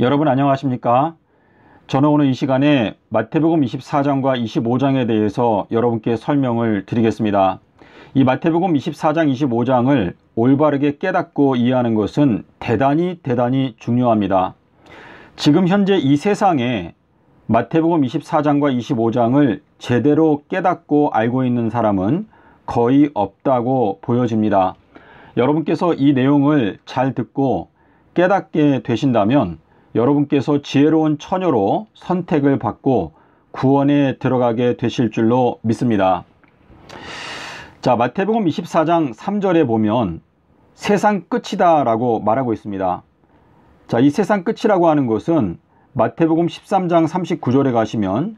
여러분 안녕하십니까? 저는 오늘 이 시간에 마태복음 24장과 25장에 대해서 여러분께 설명을 드리겠습니다. 이 마태복음 24장, 25장을 올바르게 깨닫고 이해하는 것은 대단히 대단히 중요합니다. 지금 현재 이 세상에 마태복음 24장과 25장을 제대로 깨닫고 알고 있는 사람은 거의 없다고 보여집니다. 여러분께서 이 내용을 잘 듣고 깨닫게 되신다면 여러분께서 지혜로운 처녀로 선택을 받고 구원에 들어가게 되실 줄로 믿습니다. 자, 마태복음 24장 3절에 보면 세상 끝이다 라고 말하고 있습니다. 자, 이 세상 끝이라고 하는 것은 마태복음 13장 39절에 가시면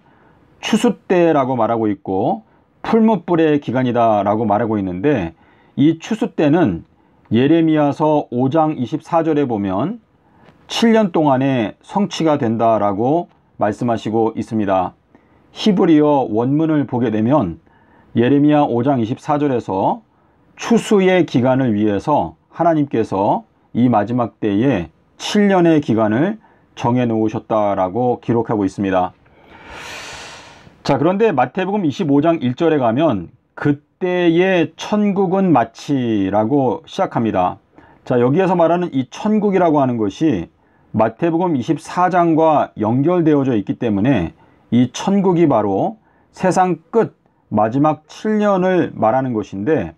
추수 때라고 말하고 있고 풀무불의 기간이다 라고 말하고 있는데 이 추수 때는 예레미야서 5장 24절에 보면 7년 동안에 성취가 된다라고 말씀하시고 있습니다. 히브리어 원문을 보게 되면 예레미야 5장 24절에서 추수의 기간을 위해서 하나님께서 이 마지막 때에 7년의 기간을 정해 놓으셨다라고 기록하고 있습니다. 자, 그런데 마태복음 25장 1절에 가면 그때의 천국은 마치라고 시작합니다. 자, 여기에서 말하는 이 천국이라고 하는 것이 마태복음 24장과 연결되어져 있기 때문에 이 천국이 바로 세상 끝 마지막 7년을 말하는 것인데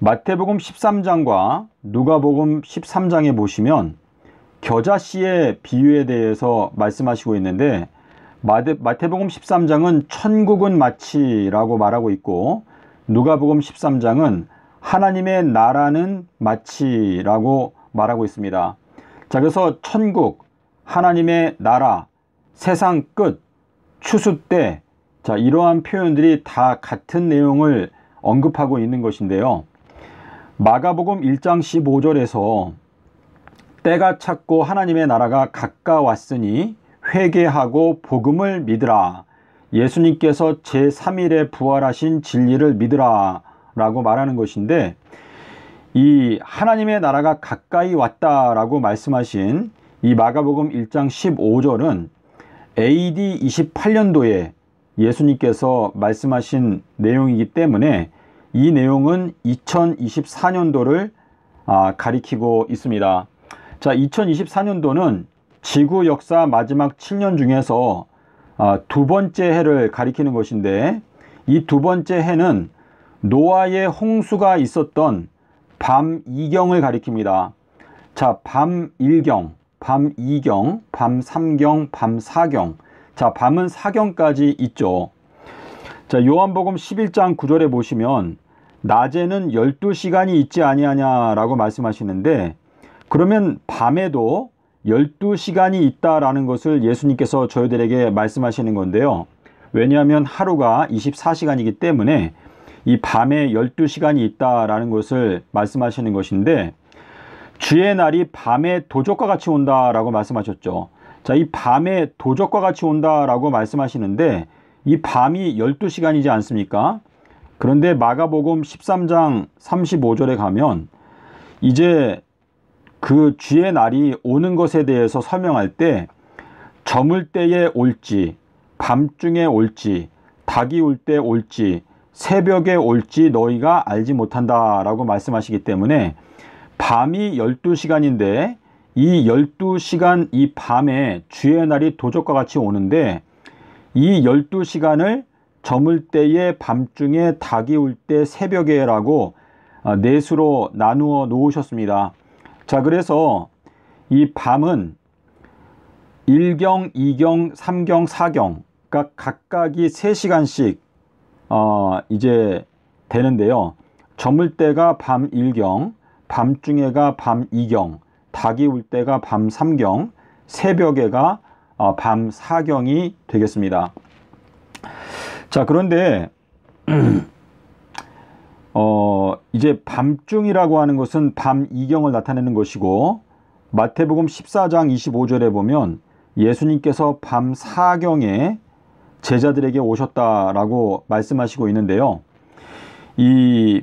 마태복음 13장과 누가복음 13장에 보시면 겨자씨의 비유에 대해서 말씀하시고 있는데 마태복음 13장은 천국은 마치라고 말하고 있고 누가복음 13장은 하나님의 나라는 마치라고 말하고 있습니다. 자, 그래서 천국, 하나님의 나라, 세상 끝, 추수 때, 자, 이러한 표현들이 다 같은 내용을 언급하고 있는 것인데요. 마가복음 1장 15절에서 때가 찼고 하나님의 나라가 가까웠으니 회개하고 복음을 믿으라. 예수님께서 제3일에 부활하신 진리를 믿으라. 라고 말하는 것인데 이 하나님의 나라가 가까이 왔다라고 말씀하신 이 마가복음 1장 15절은 AD 28년도에 예수님께서 말씀하신 내용이기 때문에 이 내용은 2024년도를 아, 가리키고 있습니다. 자, 2024년도는 지구 역사 마지막 7년 중에서 아, 두 번째 해를 가리키는 것인데 이 두 번째 해는 노아의 홍수가 있었던 밤 2경을 가리킵니다. 자, 밤 1경, 밤 2경, 밤 3경, 밤 4경. 자, 밤은 4경까지 있죠. 자, 요한복음 11장 9절에 보시면 낮에는 12시간이 있지 아니하냐라고 말씀하시는데 그러면 밤에도 12시간이 있다라는 것을 예수님께서 저희들에게 말씀하시는 건데요. 왜냐하면 하루가 24시간이기 때문에 이 밤에 12시간이 있다라는 것을 말씀하시는 것인데 주의 날이 밤에 도적과 같이 온다라고 말씀하셨죠. 자, 이 밤에 도적과 같이 온다라고 말씀하시는데 이 밤이 12시간이지 않습니까? 그런데 마가복음 13장 35절에 가면 이제 그 주의 날이 오는 것에 대해서 설명할 때 저물 때에 올지 밤중에 올지 닭이 올 때 올지 새벽에 올지 너희가 알지 못한다 라고 말씀하시기 때문에 밤이 12시간인데 이 12시간 이 밤에 주의 날이 도적과 같이 오는데 이 12시간을 저물 때에 밤중에 닭이 울 때 새벽에 라고 어, 넷으로 나누어 놓으셨습니다. 자 그래서 이 밤은 1경, 2경, 3경, 4경 각각이 3시간씩 어, 이제 되는데요. 저물 때가 밤 1경, 밤중에가 밤 2경, 닭이 울 때가 밤 3경, 새벽에가 어, 밤 4경이 되겠습니다. 자, 그런데 어, 이제 밤중이라고 하는 것은 밤 2경을 나타내는 것이고 마태복음 14장 25절에 보면 예수님께서 밤 4경에 제자들에게 오셨다라고 말씀하시고 있는데요. 이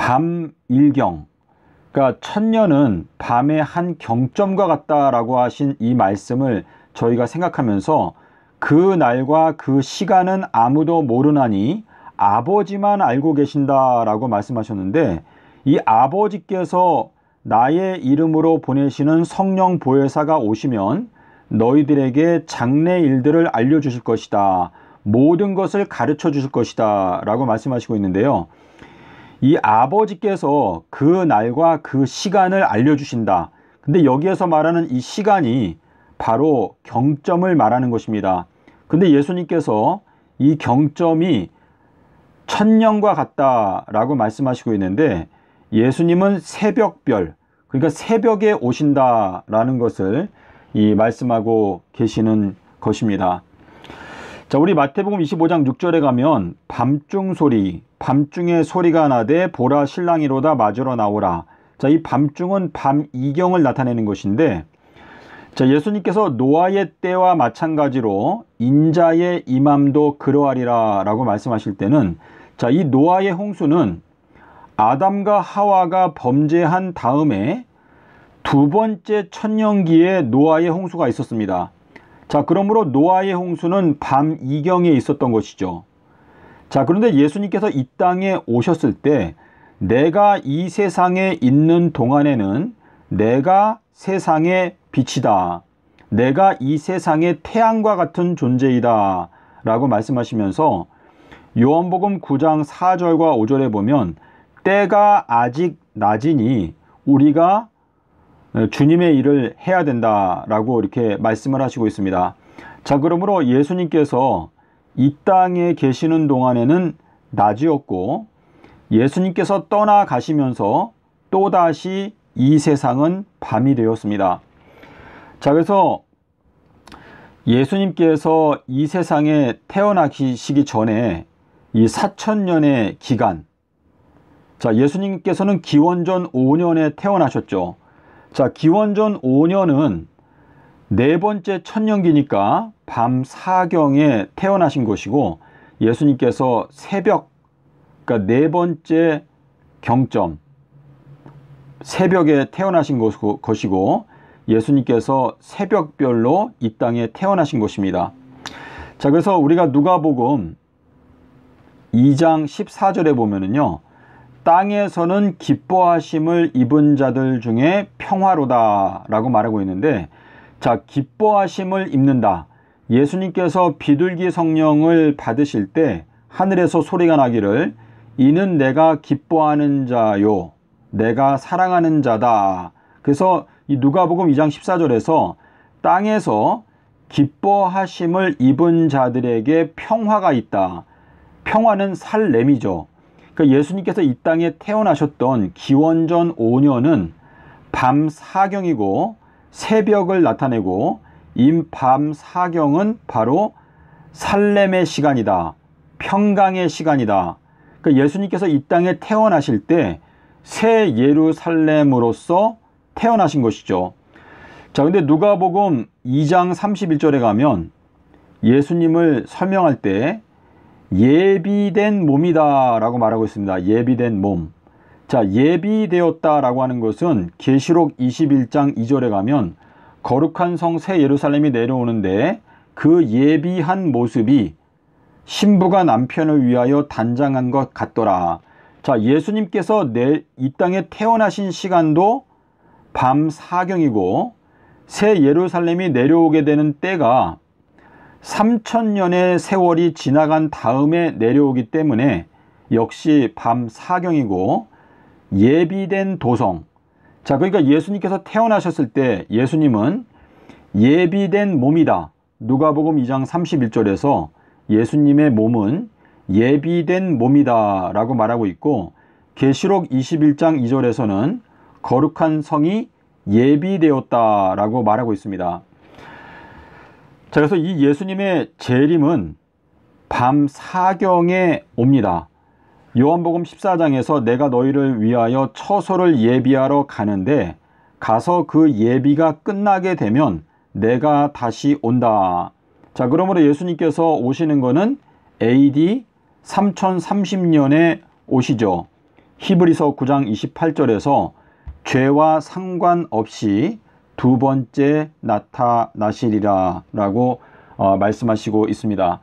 밤 일경, 그러니까 천년은 밤의 한 경점과 같다라고 하신 이 말씀을 저희가 생각하면서 그 날과 그 시간은 아무도 모르나니 아버지만 알고 계신다라고 말씀하셨는데 이 아버지께서 나의 이름으로 보내시는 성령 보혜사가 오시면 너희들에게 장래 일들을 알려주실 것이다. 모든 것을 가르쳐 주실 것이다. 라고 말씀하시고 있는데요. 이 아버지께서 그 날과 그 시간을 알려주신다. 근데 여기에서 말하는 이 시간이 바로 경점을 말하는 것입니다. 근데 예수님께서 이 경점이 천년과 같다라고 말씀하시고 있는데 예수님은 새벽별, 그러니까 새벽에 오신다라는 것을 이 말씀하고 계시는 것입니다. 자, 우리 마태복음 25장 6절에 가면 밤중 소리, 밤중에 소리가 나되 보라 신랑이로다 맞으러 나오라. 자, 이 밤중은 밤 이경을 나타내는 것인데 자, 예수님께서 노아의 때와 마찬가지로 인자의 임함도 그러하리라라고 말씀하실 때는 자, 이 노아의 홍수는 아담과 하와가 범죄한 다음에 두 번째 천년기에 노아의 홍수가 있었습니다. 자, 그러므로 노아의 홍수는 밤 이경에 있었던 것이죠. 자, 그런데 예수님께서 이 땅에 오셨을 때 내가 이 세상에 있는 동안에는 내가 세상의 빛이다. 내가 이 세상의 태양과 같은 존재이다. 라고 말씀하시면서 요한복음 9장 4절과 5절에 보면 때가 아직 낮으니 우리가 어, 주님의 일을 해야 된다라고 이렇게 말씀을 하시고 있습니다. 자, 그러므로 예수님께서 이 땅에 계시는 동안에는 낮이었고 예수님께서 떠나가시면서 또다시 이 세상은 밤이 되었습니다. 자, 그래서 예수님께서 이 세상에 태어나시기 전에 이 4천년의 기간 자, 예수님께서는 기원전 5년에 태어나셨죠. 자, 기원전 5년은 네 번째 천년기니까 밤4경에 태어나신 것이고 예수님께서 새벽 그러니까 네 번째 경점 새벽에 태어나신 것이고 예수님께서 새벽별로 이 땅에 태어나신 것입니다. 자, 그래서 우리가 누가복음 2장 14절에 보면은요. 땅에서는 기뻐하심을 입은 자들 중에 평화로다 라고 말하고 있는데 자 기뻐하심을 입는다 예수님께서 비둘기 성령을 받으실 때 하늘에서 소리가 나기를 이는 내가 기뻐하는 자요 내가 사랑하는 자다 그래서 이 누가복음 2장 14절에서 땅에서 기뻐하심을 입은 자들에게 평화가 있다 평화는 살렘이죠 그 예수님께서 이 땅에 태어나셨던 기원전 5년은 밤 사경이고 새벽을 나타내고 임 밤 사경은 바로 살렘의 시간이다. 평강의 시간이다. 그 예수님께서 이 땅에 태어나실 때 새 예루살렘으로서 태어나신 것이죠. 자, 근데 누가복음 2장 31절에 가면 예수님을 설명할 때 예비된 몸이다 라고 말하고 있습니다. 예비된 몸. 자, 예비되었다 라고 하는 것은 계시록 21장 2절에 가면 거룩한 성 새 예루살렘이 내려오는데 그 예비한 모습이 신부가 남편을 위하여 단장한 것 같더라. 자, 예수님께서 내, 이 땅에 태어나신 시간도 밤 사경이고 새 예루살렘이 내려오게 되는 때가 3천년의 세월이 지나간 다음에 내려오기 때문에 역시 밤 사경이고 예비된 도성. 자, 그러니까 예수님께서 태어나셨을 때 예수님은 예비된 몸이다. 누가복음 2장 31절에서 예수님의 몸은 예비된 몸이다라고 말하고 있고 계시록 21장 2절에서는 거룩한 성이 예비되었다라고 말하고 있습니다. 자, 그래서 이 예수님의 재림은 밤 사경에 옵니다. 요한복음 14장에서 내가 너희를 위하여 처소를 예비하러 가는데 가서 그 예비가 끝나게 되면 내가 다시 온다. 자, 그러므로 예수님께서 오시는 것은 AD 3030년에 오시죠. 히브리서 9장 28절에서 죄와 상관없이 두 번째 나타나시리라 라고 어, 말씀하시고 있습니다.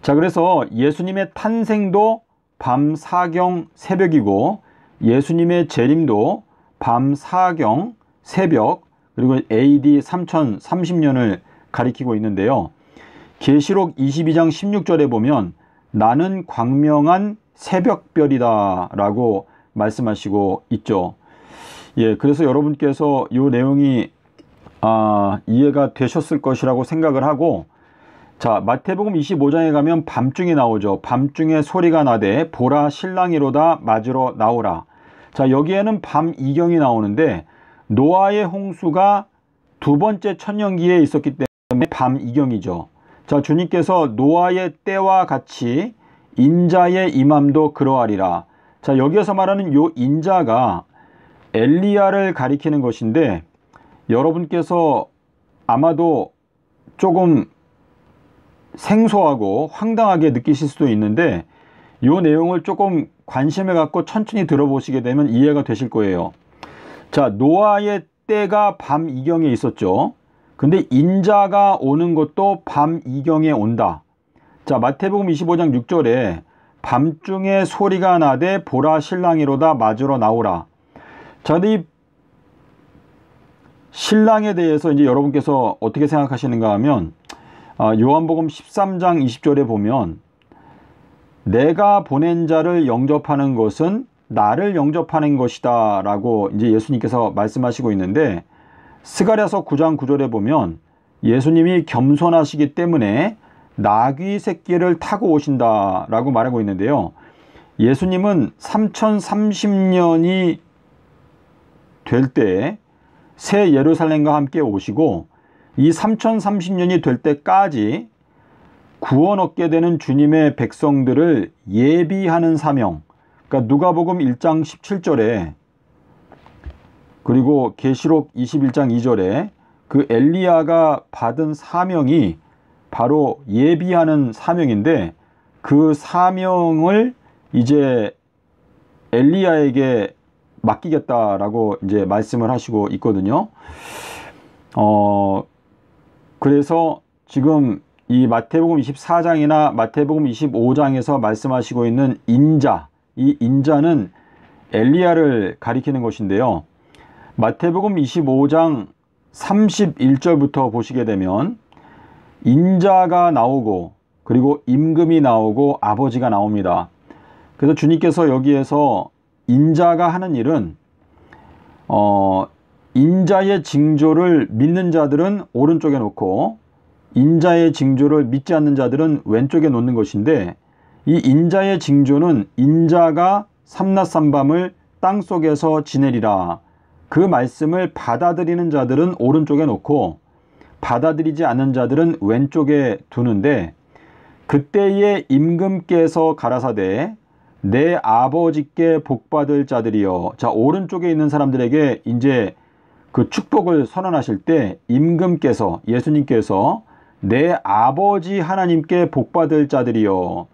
자, 그래서 예수님의 탄생도 밤 사경 새벽이고 예수님의 재림도 밤 사경 새벽 그리고 AD 3030년을 가리키고 있는데요. 계시록 22장 16절에 보면 나는 광명한 새벽별이다라고 말씀하시고 있죠. 예, 그래서 여러분께서 이 내용이 아, 이해가 되셨을 것이라고 생각을 하고 자 마태복음 25장에 가면 밤중에 나오죠. 밤중에 소리가 나되 보라 신랑이로다 맞으러 나오라. 자 여기에는 밤 이경이 나오는데 노아의 홍수가 두 번째 천년기에 있었기 때문에 밤 이경이죠. 자 주님께서 노아의 때와 같이 인자의 임함도 그러하리라. 자 여기에서 말하는 요 인자가 엘리야를 가리키는 것인데 여러분께서 아마도 조금 생소하고 황당하게 느끼실 수도 있는데 이 내용을 조금 관심을 갖고 천천히 들어보시게 되면 이해가 되실 거예요. 자, 노아의 때가 밤 이경에 있었죠. 근데 인자가 오는 것도 밤 이경에 온다. 자, 마태복음 25장 6절에 밤중에 소리가 나되 보라 신랑이로다 맞으러 나오라. 자, 근데 이 신랑에 대해서 이제 여러분께서 어떻게 생각하시는가 하면 아, 요한복음 13장 20절에 보면 내가 보낸 자를 영접하는 것은 나를 영접하는 것이다 라고 이제 예수님께서 말씀하시고 있는데 스가랴서 9장 9절에 보면 예수님이 겸손하시기 때문에 나귀 새끼를 타고 오신다 라고 말하고 있는데요. 예수님은 3030년이 될때 새 예루살렘과 함께 오시고 이 3030년이 될 때까지 구원 얻게 되는 주님의 백성들을 예비하는 사명. 그러니까 누가복음 1장 17절에 그리고 계시록 21장 2절에 그 엘리야가 받은 사명이 바로 예비하는 사명인데 그 사명을 이제 엘리야에게 맡기겠다라고 이제 말씀을 하시고 있거든요. 어, 그래서 지금 이 마태복음 24장이나 마태복음 25장에서 말씀하시고 있는 인자, 이 인자는 엘리야를 가리키는 것인데요. 마태복음 25장 31절부터 보시게 되면 인자가 나오고 그리고 임금이 나오고 아버지가 나옵니다. 그래서 주님께서 여기에서 인자가 하는 일은 어, 인자의 징조를 믿는 자들은 오른쪽에 놓고 인자의 징조를 믿지 않는 자들은 왼쪽에 놓는 것인데 이 인자의 징조는 인자가 삼낮삼밤을 땅 속에서 지내리라 그 말씀을 받아들이는 자들은 오른쪽에 놓고 받아들이지 않는 자들은 왼쪽에 두는데 그때의 임금께서 가라사대 내 아버지께 복받을 자들이여. 자, 오른쪽에 있는 사람들에게 이제 그 축복을 선언하실 때 임금께서, 예수님께서 내 아버지 하나님께 복받을 자들이여.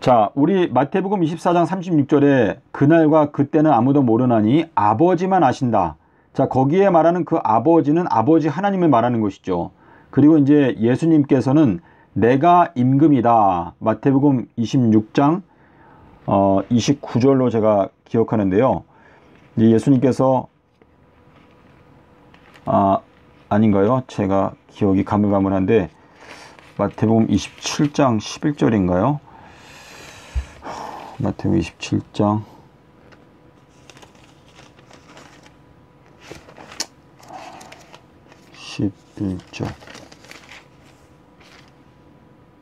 자, 우리 마태복음 24장 36절에 그날과 그때는 아무도 모르나니 아버지만 아신다. 자, 거기에 말하는 그 아버지는 아버지 하나님을 말하는 것이죠. 그리고 이제 예수님께서는 내가 임금이다. 마태복음 26장 29절로 어, 제가 기억하는데요. 예수님께서 아, 아닌가요? 제가 기억이 가물가물한데 마태복음 27장 11절인가요? 마태복음 27장 1 1절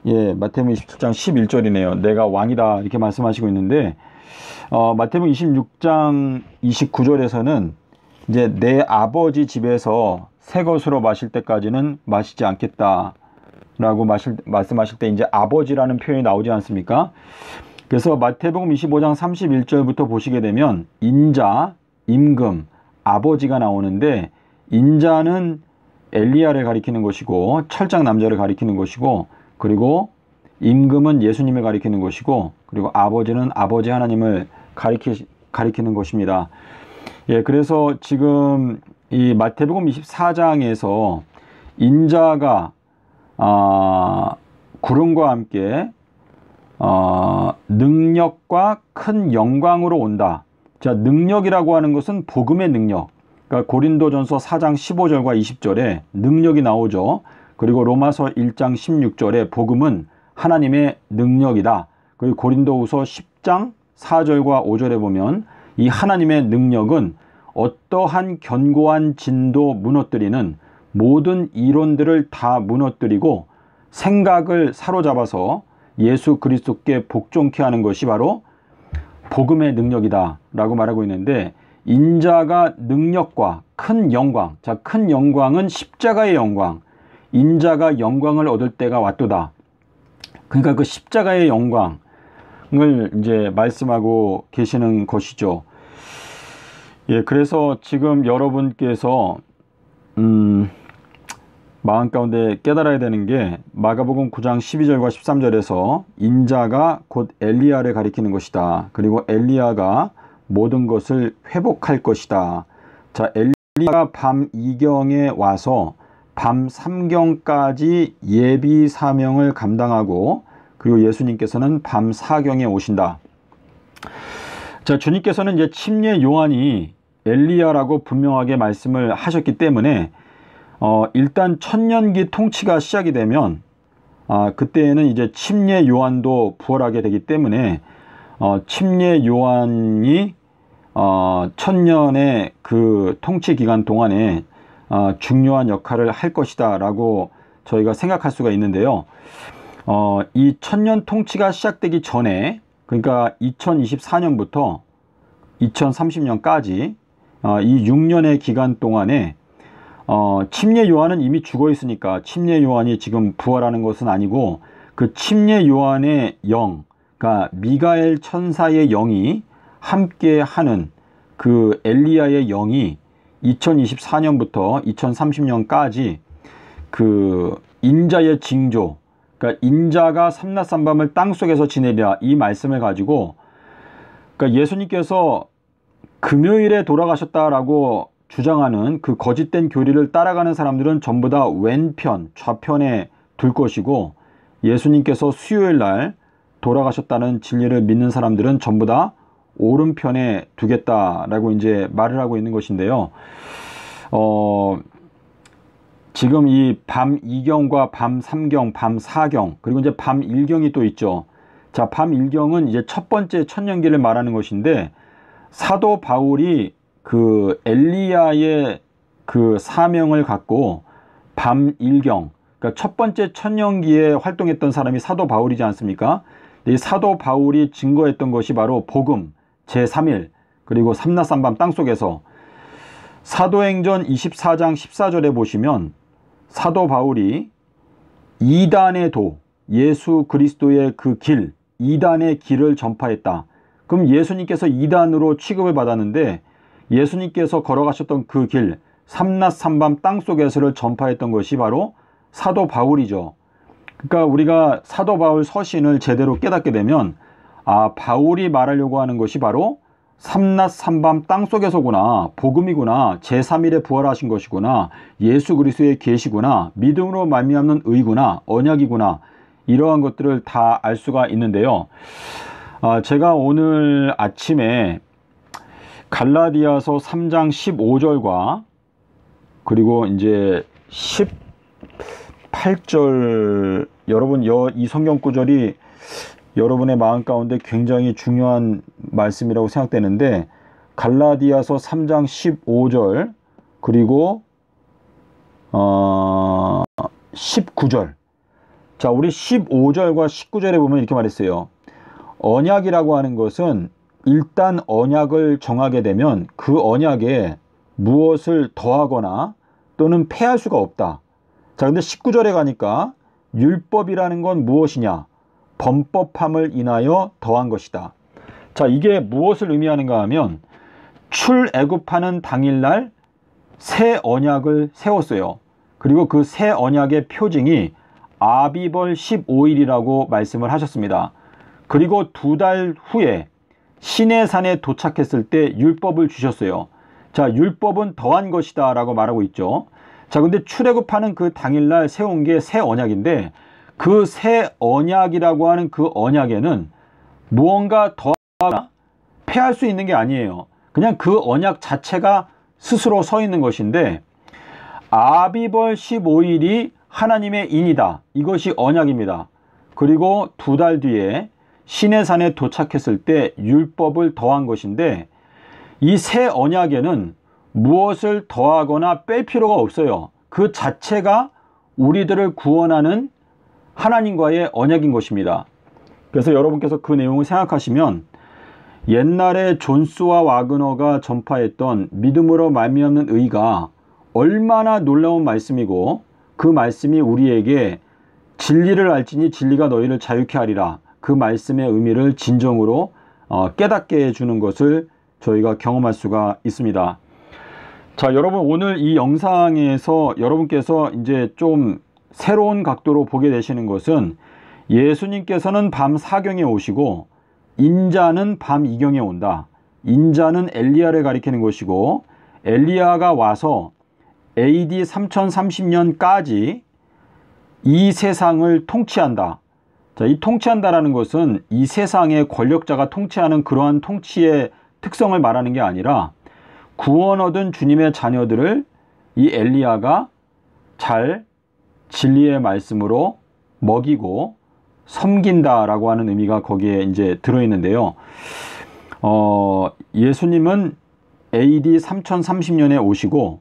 예, 마태복음 27장 11절이네요. 내가 왕이다 이렇게 말씀하시고 있는데 어, 마태복음 26장 29절에서는 이제 내 아버지 집에서 새 것으로 마실 때까지는 마시지 않겠다라고 마실, 말씀하실 때 이제 아버지라는 표현이 나오지 않습니까? 그래서 마태복음 25장 31절부터 보시게 되면 인자, 임금, 아버지가 나오는데 인자는 엘리야를 가리키는 것이고 철장 남자를 가리키는 것이고 그리고 임금은 예수님을 가리키는 것이고 그리고 아버지는 아버지 하나님을 가리키, 가리키는 것입니다. 예, 그래서 지금 이 마태복음 24장에서 인자가 아, 구름과 함께 어, 능력과 큰 영광으로 온다. 자, 능력이라고 하는 것은 복음의 능력. 그러니까 고린도전서 4장 15절과 20절에 능력이 나오죠. 그리고 로마서 1장 16절에 복음은 하나님의 능력이다. 그리고 고린도후서 10장 4절과 5절에 보면 이 하나님의 능력은 어떠한 견고한 진도 무너뜨리는 모든 이론들을 다 무너뜨리고 생각을 사로잡아서 예수 그리스도께 복종케 하는 것이 바로 복음의 능력이다라고 말하고 있는데 인자가 능력과 큰 영광, 자, 큰 영광은 십자가의 영광, 인자가 영광을 얻을 때가 왔도다. 그러니까 그 십자가의 영광을 이제 말씀하고 계시는 것이죠. 예, 그래서 지금 여러분께서 음, 마음 가운데 깨달아야 되는 게 마가복음 9장 12절과 13절에서 인자가 곧 엘리야를 가리키는 것이다. 그리고 엘리야가 모든 것을 회복할 것이다. 자, 엘리야가 밤 2경에 와서 밤 3경까지 예비 사명을 감당하고 그리고 예수님께서는 밤 4경에 오신다. 자, 주님께서는 이제 침례 요한이 엘리야라고 분명하게 말씀을 하셨기 때문에 어, 일단 천년기 통치가 시작이 되면 아, 그때에는 이제 침례 요한도 부활하게 되기 때문에 어, 침례 요한이 어, 천년의 그 통치 기간 동안에 어, 중요한 역할을 할 것이다 라고 저희가 생각할 수가 있는데요. 어, 이 천년 통치가 시작되기 전에 그러니까 2024년부터 2030년까지 어, 이 6년의 기간 동안에 어, 침례 요한은 이미 죽어 있으니까 침례 요한이 지금 부활하는 것은 아니고 그 침례 요한의 영, 그러니까 미가엘 천사의 영이 함께 하는 그 엘리야의 영이 2024년부터 2030년까지 그 인자의 징조, 그러니까 인자가 삼낮삼밤을 땅 속에서 지내랴 이 말씀을 가지고 그러니까 예수님께서 금요일에 돌아가셨다라고 주장하는 그 거짓된 교리를 따라가는 사람들은 전부 다 왼편, 좌편에 둘 것이고 예수님께서 수요일 날 돌아가셨다는 진리를 믿는 사람들은 전부 다 오른편에 두겠다라고 이제 말을 하고 있는 것인데요. 어, 지금 이 밤 2경과 밤 3경, 밤 4경, 그리고 이제 밤 1경이 또 있죠. 자, 밤 1경은 이제 첫 번째 천년기를 말하는 것인데, 사도 바울이 그 엘리야의 그 사명을 갖고 밤 1경, 그러니까 첫 번째 천년기에 활동했던 사람이 사도 바울이지 않습니까? 이 사도 바울이 증거했던 것이 바로 복음, 제3일 그리고 삼낮삼밤 땅속에서 사도행전 24장 14절에 보시면 사도 바울이 이단의 도 예수 그리스도의 그 길 이단의 길을 전파했다. 그럼 예수님께서 이단으로 취급을 받았는데 예수님께서 걸어가셨던 그 길 삼낮삼밤 땅속에서를 전파했던 것이 바로 사도 바울이죠. 그러니까 우리가 사도 바울 서신을 제대로 깨닫게 되면 아, 바울이 말하려고 하는 것이 바로 삼낮 삼밤 땅속에서구나 복음이구나 제3일에 부활하신 것이구나 예수 그리스도의 계시구나 믿음으로 말미암는 의구나 언약이구나 이러한 것들을 다 알 수가 있는데요. 아, 제가 오늘 아침에 갈라디아서 3장 15절과 그리고 이제 18절 여러분 이 성경 구절이 여러분의 마음 가운데 굉장히 중요한 말씀이라고 생각되는데 갈라디아서 3장 15절 그리고 어 19절 자 우리 15절과 19절에 보면 이렇게 말했어요 언약이라고 하는 것은 일단 언약을 정하게 되면 그 언약에 무엇을 더하거나 또는 패할 수가 없다 자 근데 19절에 가니까 율법이라는 건 무엇이냐 범법함을 인하여 더한 것이다. 자, 이게 무엇을 의미하는가 하면 출애굽하는 당일날 새 언약을 세웠어요. 그리고 그 새 언약의 표징이 아비벌 15일이라고 말씀을 하셨습니다. 그리고 두 달 후에 시내산에 도착했을 때 율법을 주셨어요. 자, 율법은 더한 것이다 라고 말하고 있죠. 자, 근데 출애굽하는 그 당일날 세운 게 새 언약인데 그새 언약이라고 하는 그 언약에는 무언가 더하거나 패할 수 있는 게 아니에요. 그냥 그 언약 자체가 스스로 서 있는 것인데 아비벌 15일이 하나님의 인이다. 이것이 언약입니다. 그리고 두 달 뒤에 시내산에 도착했을 때 율법을 더한 것인데 이 새 언약에는 무엇을 더하거나 뺄 필요가 없어요. 그 자체가 우리들을 구원하는 하나님과의 언약인 것입니다. 그래서 여러분께서 그 내용을 생각하시면 옛날에 존스와 와그너가 전파했던 믿음으로 말미암는 의가 얼마나 놀라운 말씀이고 그 말씀이 우리에게 진리를 알지니 진리가 너희를 자유케 하리라 그 말씀의 의미를 진정으로 어, 깨닫게 해주는 것을 저희가 경험할 수가 있습니다. 자, 여러분 오늘 이 영상에서 여러분께서 이제 좀 새로운 각도로 보게 되시는 것은 예수님께서는 밤 사경에 오시고 인자는 밤 이경에 온다. 인자는 엘리야를 가리키는 것이고 엘리야가 와서 AD 3030년까지 이 세상을 통치한다. 자, 이 통치한다라는 것은 이 세상의 권력자가 통치하는 그러한 통치의 특성을 말하는 게 아니라 구원 얻은 주님의 자녀들을 이 엘리야가 잘 진리의 말씀으로 먹이고 섬긴다라고 하는 의미가 거기에 이제 들어 있는데요. 어, 예수님은 AD 3030년에 오시고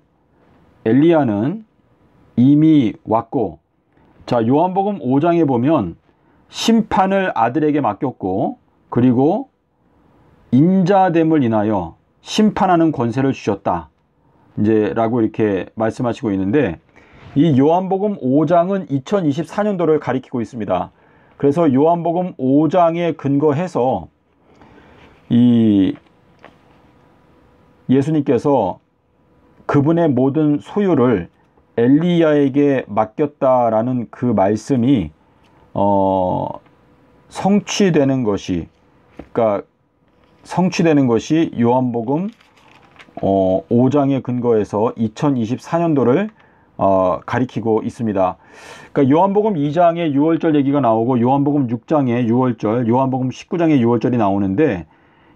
엘리야는 이미 왔고 자, 요한복음 5장에 보면 심판을 아들에게 맡겼고 그리고 인자됨을 인하여 심판하는 권세를 주셨다. 이제라고 이렇게 말씀하시고 있는데 이 요한복음 5장은 2024년도를 가리키고 있습니다. 그래서 요한복음 5장에 근거해서 이 예수님께서 그분의 모든 소유를 엘리야에게 맡겼다라는 그 말씀이 어 성취되는 것이 그러니까 성취되는 것이 요한복음 어 5장의 근거에서 2024년도를 어, 가리키고 있습니다. 그러니까 요한복음 2장에 6월절 얘기가 나오고 요한복음 6장에 6월절, 요한복음 19장에 6월절이 나오는데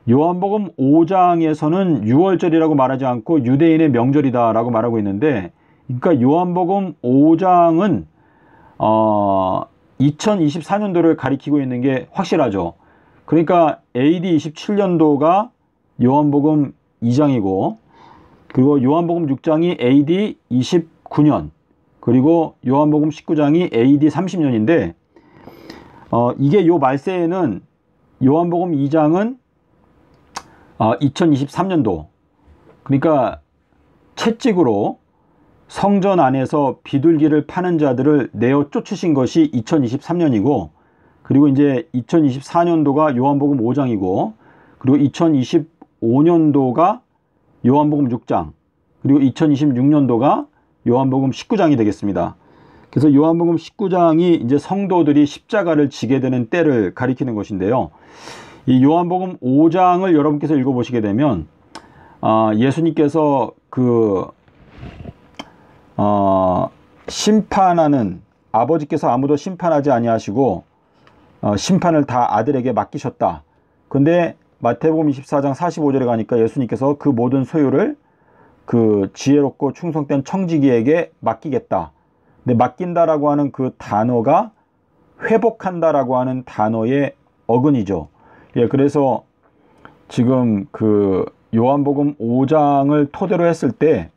요한복음 5장에서는 6월절이라고 말하지 않고 유대인의 명절이다라고 말하고 있는데 그러니까 요한복음 5장은 어, 2024년도를 가리키고 있는 게 확실하죠. 그러니까 AD 27년도가 요한복음 2장이고 그리고 요한복음 6장이 AD 20 9년 그리고 요한복음 19장이 AD 30년인데 어, 이게 요 말세에는 요한복음 2장은 어, 2023년도 그러니까 채찍으로 성전 안에서 비둘기를 파는 자들을 내어 쫓으신 것이 2023년이고 그리고 이제 2024년도가 요한복음 5장이고 그리고 2025년도가 요한복음 6장 그리고 2026년도가 요한복음 19장이 되겠습니다. 그래서 요한복음 19장이 이제 성도들이 십자가를 지게 되는 때를 가리키는 것인데요. 이 요한복음 5장을 여러분께서 읽어보시게 되면 아, 예수님께서 그 어, 심판하는 아버지께서 아무도 심판하지 아니하시고 어, 심판을 다 아들에게 맡기셨다. 근데 마태복음 24장 45절에 가니까 예수님께서 그 모든 소유를 그 지혜롭고 충성된 청지기에게 맡기겠다. 근데 맡긴다라고 하는 그 단어가 회복한다라고 하는 단어의 어근이죠. 예, 그래서 지금 그 요한복음 5장을 토대로 했을 때,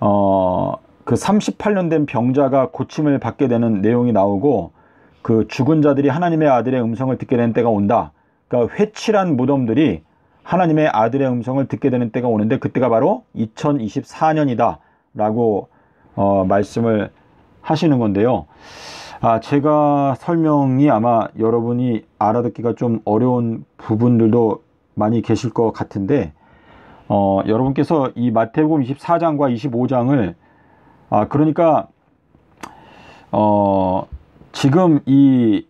어, 그 38년 된 병자가 고침을 받게 되는 내용이 나오고, 그 죽은 자들이 하나님의 아들의 음성을 듣게 된 때가 온다. 그러니까 회칠한 무덤들이 하나님의 아들의 음성을 듣게 되는 때가 오는데 그때가 바로 2024년이다 라고 어, 말씀을 하시는 건데요. 아, 제가 설명이 아마 여러분이 알아듣기가 좀 어려운 부분들도 많이 계실 것 같은데 어, 여러분께서 이 마태복음 24장과 25장을 아, 그러니까 어, 지금 이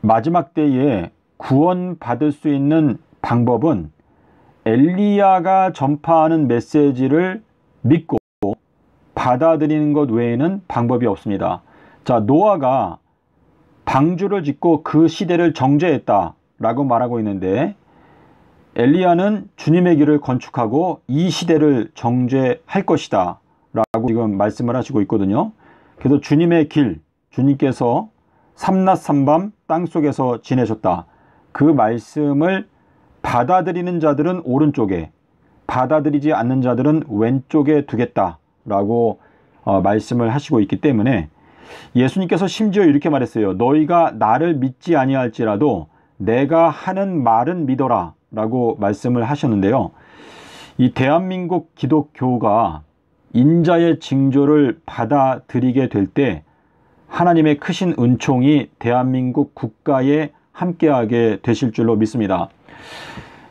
마지막 때에 구원받을 수 있는 방법은 엘리야가 전파하는 메시지를 믿고 받아들이는 것 외에는 방법이 없습니다. 자, 노아가 방주를 짓고 그 시대를 정제했다라고 말하고 있는데 엘리야는 주님의 길을 건축하고 이 시대를 정제할 것이다 라고 지금 말씀을 하시고 있거든요. 그래서 주님의 길, 주님께서 삼낮 삼밤 땅속에서 지내셨다. 그 말씀을 받아들이는 자들은 오른쪽에 받아들이지 않는 자들은 왼쪽에 두겠다라고 어, 말씀을 하시고 있기 때문에 예수님께서 심지어 이렇게 말했어요. 너희가 나를 믿지 아니할지라도 내가 하는 말은 믿어라 라고 말씀을 하셨는데요. 이 대한민국 기독교가 인자의 징조를 받아들이게 될 때 하나님의 크신 은총이 대한민국 국가에 함께하게 되실 줄로 믿습니다.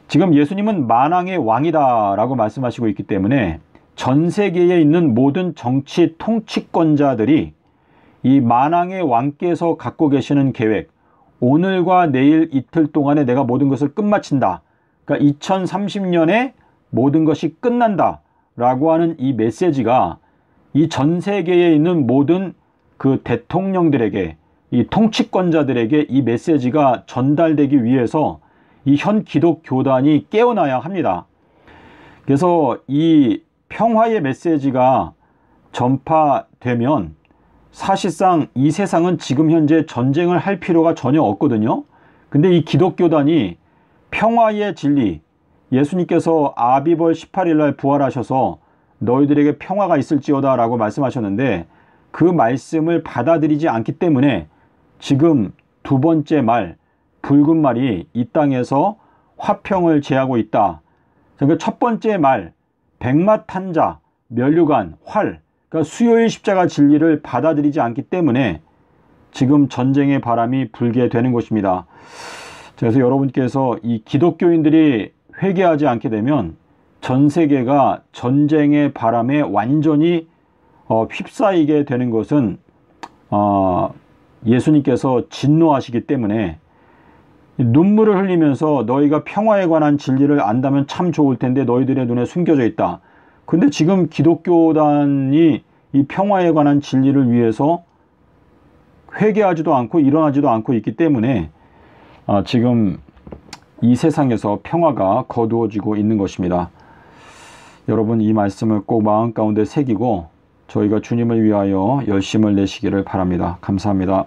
지금 예수님은 만왕의 왕이다 라고 말씀하시고 있기 때문에 전 세계에 있는 모든 정치 통치권자들이 이 만왕의 왕께서 갖고 계시는 계획, 오늘과 내일 이틀 동안에 내가 모든 것을 끝마친다. 그러니까 2030년에 모든 것이 끝난다. 라고 하는 이 메시지가 이 전 세계에 있는 모든 그 대통령들에게 이 통치권자들에게 이 메시지가 전달되기 위해서 이 현 기독 교단이 깨어나야 합니다. 그래서 이 평화의 메시지가 전파되면 사실상 이 세상은 지금 현재 전쟁을 할 필요가 전혀 없거든요. 근데 이 기독교단이 평화의 진리, 예수님께서 아비벌 18일날 부활하셔서 너희들에게 평화가 있을지어다 라고 말씀하셨는데 그 말씀을 받아들이지 않기 때문에 지금 두 번째 말 붉은 말이 이 땅에서 화평을 제하고 있다. 그러니까 첫 번째 말 백마탄자 면류관 활 그러니까 수요일 십자가 진리를 받아들이지 않기 때문에 지금 전쟁의 바람이 불게 되는 것입니다. 그래서 여러분께서 이 기독교인들이 회개하지 않게 되면 전 세계가 전쟁의 바람에 완전히 어, 휩싸이게 되는 것은 어, 예수님께서 진노하시기 때문에 눈물을 흘리면서 너희가 평화에 관한 진리를 안다면 참 좋을 텐데 너희들의 눈에 숨겨져 있다. 근데 지금 기독교단이 이 평화에 관한 진리를 위해서 회개하지도 않고 일어나지도 않고 있기 때문에 아, 지금 이 세상에서 평화가 거두어지고 있는 것입니다. 여러분 이 말씀을 꼭 마음 가운데 새기고 저희가 주님을 위하여 열심을 내시기를 바랍니다. 감사합니다.